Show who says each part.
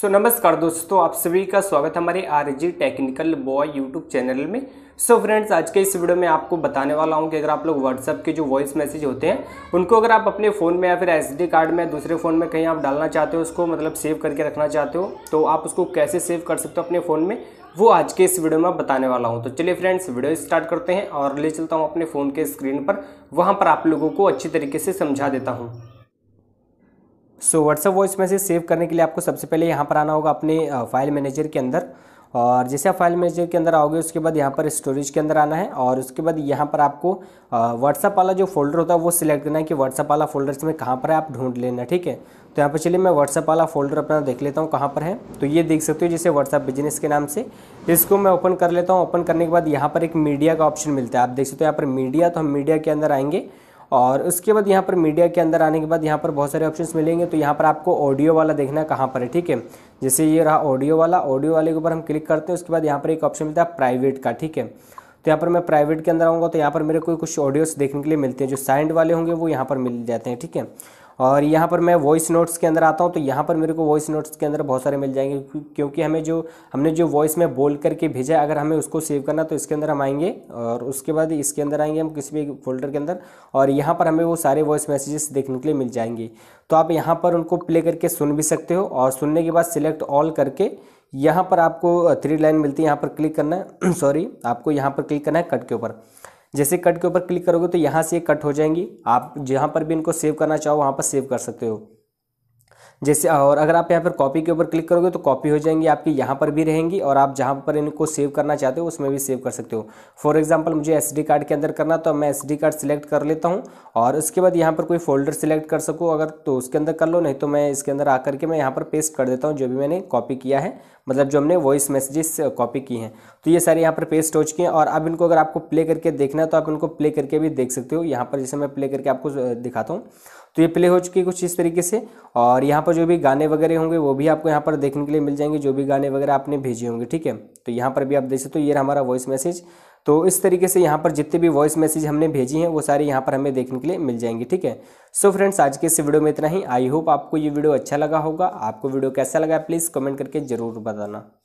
Speaker 1: सो so, नमस्कार दोस्तों आप सभी का स्वागत है हमारे R G technical boy YouTube channel में सो so, फ्रेंड्स आज के इस वीडियो में आपको बताने वाला हूँ कि अगर आप लोग व्हाट्सअप के जो वॉइस मैसेज होते हैं उनको अगर आप अपने फ़ोन में या फिर एस कार्ड में दूसरे फ़ोन में कहीं आप डालना चाहते हो उसको मतलब सेव करके रखना चाहते हो तो आप उसको कैसे सेव कर सकते हो अपने फ़ोन में वो आज के इस वीडियो में बताने वाला हूँ तो चलिए फ्रेंड्स वीडियो स्टार्ट करते हैं और ले चलता हूँ अपने फ़ोन के स्क्रीन पर वहाँ पर आप लोगों को अच्छी तरीके से समझा देता हूँ so WhatsApp voice message save करने के लिए आपको सबसे पहले यहाँ पर आना होगा अपने फाइल मैनेजर के अंदर और जैसे आप फाइल मैनेजर के अंदर आओगे उसके बाद यहाँ पर स्टोरेज के अंदर आना है और उसके बाद यहाँ पर आपको व्हाट्सअप वाला जो फोल्डर होता है वो सिलेक्ट करना है कि व्हाट्सअप वाला फोल्डर इसमें कहाँ पर है आप ढूंढ लेना ठीक है तो यहाँ पर चलिए मैं व्हाट्सअप वाला फोल्डर अपना देख लेता हूँ कहाँ पर है तो ये देख सकते हो जैसे व्हाट्सअप बिजनेस के नाम से इसको मैं ओपन कर लेता हूँ ओपन करने के बाद यहाँ पर एक मीडिया का ऑप्शन मिलता है आप देख सकते हो यहाँ पर मीडिया तो हम मीडिया के अंदर आएंगे और उसके बाद यहाँ पर मीडिया के अंदर आने के बाद यहाँ पर बहुत सारे ऑप्शंस मिलेंगे तो यहाँ पर आपको ऑडियो वाला देखना कहाँ पर है ठीक है जैसे ये रहा ऑडियो वाला ऑडियो वाले के ऊपर हम क्लिक करते हैं उसके बाद यहाँ पर एक ऑप्शन मिलता है प्राइवेट का ठीक है तो यहाँ पर मैं प्राइवेट के अंदर आऊँगा तो यहाँ पर मेरे को कुछ ऑडियोस देखने के लिए मिलते हैं जो साइंड वाले होंगे वो यहाँ पर मिल जाते हैं ठीक है और यहाँ पर मैं वॉइस नोट्स के अंदर आता हूँ तो यहाँ पर मेरे को वॉइस नोट्स के अंदर बहुत सारे मिल जाएंगे क्योंकि हमें जो हमने जो वॉइस में बोल करके भेजा अगर हमें उसको सेव करना तो इसके अंदर हम आएंगे और उसके बाद इसके अंदर आएंगे हम किसी भी फोल्डर के अंदर और यहाँ पर हमें वो सारे वॉइस मैसेजेस देखने के लिए मिल जाएंगे तो आप यहाँ पर उनको प्ले करके सुन भी सकते हो और सुनने के बाद सिलेक्ट ऑल करके यहाँ पर आपको थ्री लाइन मिलती है यहाँ पर क्लिक करना है सॉरी आपको यहाँ पर क्लिक करना है कट के ऊपर जैसे कट के ऊपर क्लिक करोगे तो यहाँ से कट हो जाएंगी आप जहाँ पर भी इनको सेव करना चाहो वहाँ पर सेव कर सकते हो जैसे और अगर आप यहाँ पर कॉपी के ऊपर क्लिक करोगे तो कॉपी हो जाएंगी आपकी यहाँ पर भी रहेंगी और आप जहाँ पर इनको सेव करना चाहते हो उसमें भी सेव कर सकते हो फॉर एग्जांपल मुझे एस कार्ड के अंदर करना तो मैं एस कार्ड सिलेक्ट कर लेता हूँ और उसके बाद यहाँ पर कोई फोल्डर सिलेक्ट कर सकूँ अगर तो उसके अंदर कर लो नहीं तो मैं इसके अंदर आकर के मैं यहाँ पर पेस्ट कर देता हूँ जो भी मैंने कॉपी किया है मतलब जो हमने वॉइस मैसेजेस कॉपी की हैं तो ये सारे यहाँ पर पेस्ट हो चुके हैं और अब इनको अगर आपको प्ले करके देखना है तो आप इनको प्ले करके भी देख सकते हो यहाँ पर जैसे मैं प्ले करके आपको दिखाता हूँ तो ये प्ले हो चुकी है कुछ इस तरीके से और यहाँ पर जो भी गाने वगैरह होंगे वो भी आपको यहाँ पर देखने के लिए मिल जाएंगे जो भी गाने वगैरह आपने भेजे होंगे ठीक है तो यहाँ पर भी आप देख सकते हो ये हमारा वॉइस मैसेज तो इस तरीके से यहाँ पर जितने भी वॉइस मैसेज हमने भेजी हैं वो सारे यहाँ पर हमें देखने के लिए मिल जाएंगे ठीक है सो फ्रेंड्स आज के इस वीडियो में इतना ही आई होप आपको ये वीडियो अच्छा लगा होगा आपको वीडियो कैसा लगा प्लीज़ कमेंट करके ज़रूर बताना